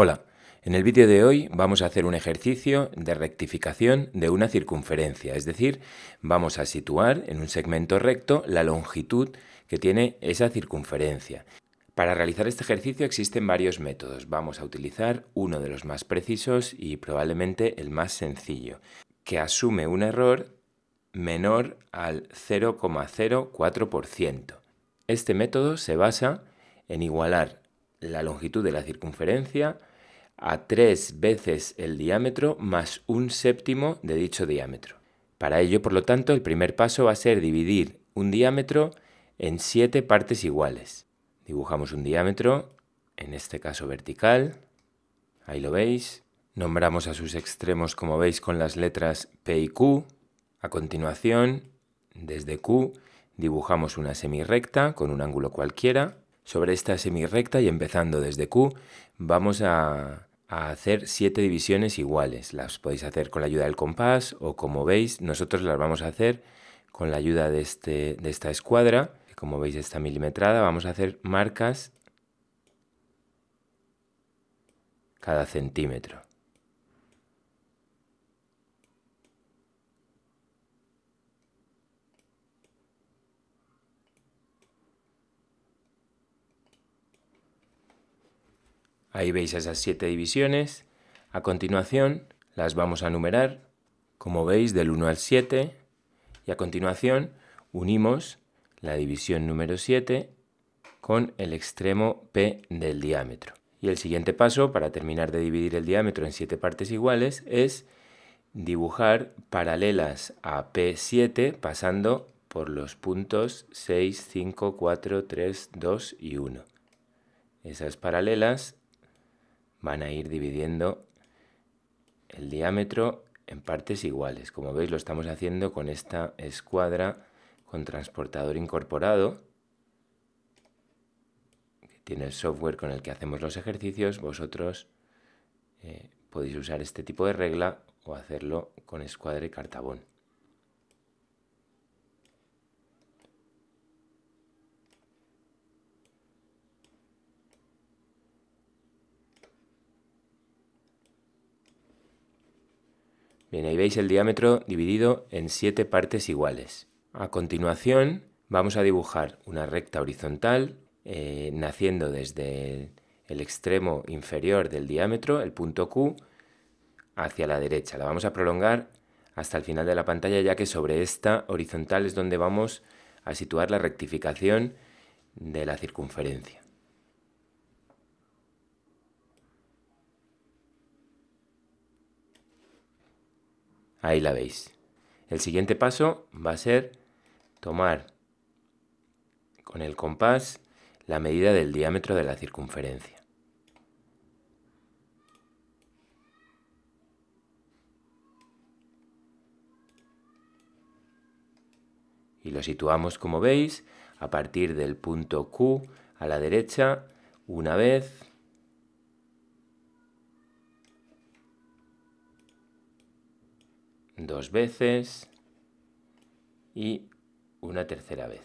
Hola, en el vídeo de hoy vamos a hacer un ejercicio de rectificación de una circunferencia, es decir, vamos a situar en un segmento recto la longitud que tiene esa circunferencia. Para realizar este ejercicio existen varios métodos, vamos a utilizar uno de los más precisos y probablemente el más sencillo, que asume un error menor al 0,04%. Este método se basa en igualar la longitud de la circunferencia a tres veces el diámetro más un séptimo de dicho diámetro. Para ello, por lo tanto, el primer paso va a ser dividir un diámetro en siete partes iguales. Dibujamos un diámetro, en este caso vertical, ahí lo veis. Nombramos a sus extremos, como veis, con las letras P y Q. A continuación, desde Q, dibujamos una semirrecta con un ángulo cualquiera. Sobre esta semirrecta y empezando desde Q, vamos a a hacer siete divisiones iguales. Las podéis hacer con la ayuda del compás o como veis, nosotros las vamos a hacer con la ayuda de, este, de esta escuadra, como veis está milimetrada, vamos a hacer marcas cada centímetro. Ahí veis esas siete divisiones. A continuación las vamos a numerar, como veis, del 1 al 7. Y a continuación unimos la división número 7 con el extremo P del diámetro. Y el siguiente paso para terminar de dividir el diámetro en siete partes iguales es dibujar paralelas a P7 pasando por los puntos 6, 5, 4, 3, 2 y 1. Esas paralelas van a ir dividiendo el diámetro en partes iguales. Como veis lo estamos haciendo con esta escuadra con transportador incorporado, que tiene el software con el que hacemos los ejercicios. Vosotros eh, podéis usar este tipo de regla o hacerlo con escuadra y cartabón. Bien, ahí veis el diámetro dividido en siete partes iguales. A continuación vamos a dibujar una recta horizontal eh, naciendo desde el extremo inferior del diámetro, el punto Q, hacia la derecha. La vamos a prolongar hasta el final de la pantalla ya que sobre esta horizontal es donde vamos a situar la rectificación de la circunferencia. Ahí la veis. El siguiente paso va a ser tomar con el compás la medida del diámetro de la circunferencia. Y lo situamos, como veis, a partir del punto Q a la derecha, una vez, dos veces y una tercera vez.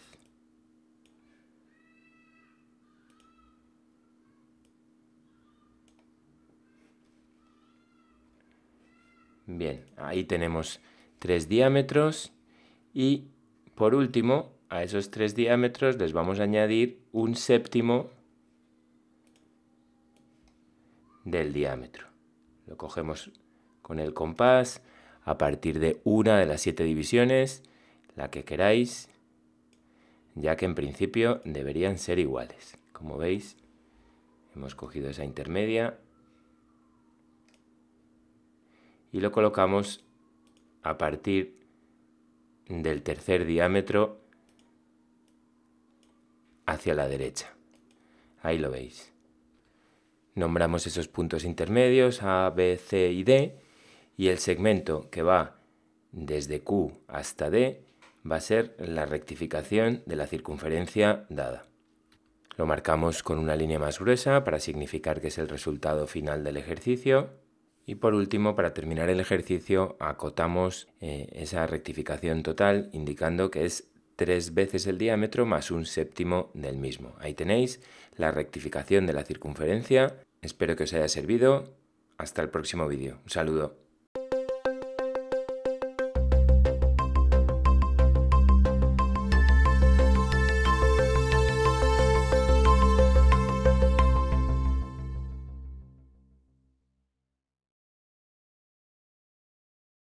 Bien, ahí tenemos tres diámetros y por último a esos tres diámetros les vamos a añadir un séptimo del diámetro. Lo cogemos con el compás, a partir de una de las siete divisiones, la que queráis, ya que en principio deberían ser iguales. Como veis, hemos cogido esa intermedia y lo colocamos a partir del tercer diámetro hacia la derecha. Ahí lo veis. Nombramos esos puntos intermedios A, B, C y D y el segmento que va desde Q hasta D va a ser la rectificación de la circunferencia dada. Lo marcamos con una línea más gruesa para significar que es el resultado final del ejercicio. Y por último, para terminar el ejercicio, acotamos eh, esa rectificación total indicando que es tres veces el diámetro más un séptimo del mismo. Ahí tenéis la rectificación de la circunferencia. Espero que os haya servido. Hasta el próximo vídeo. Un saludo.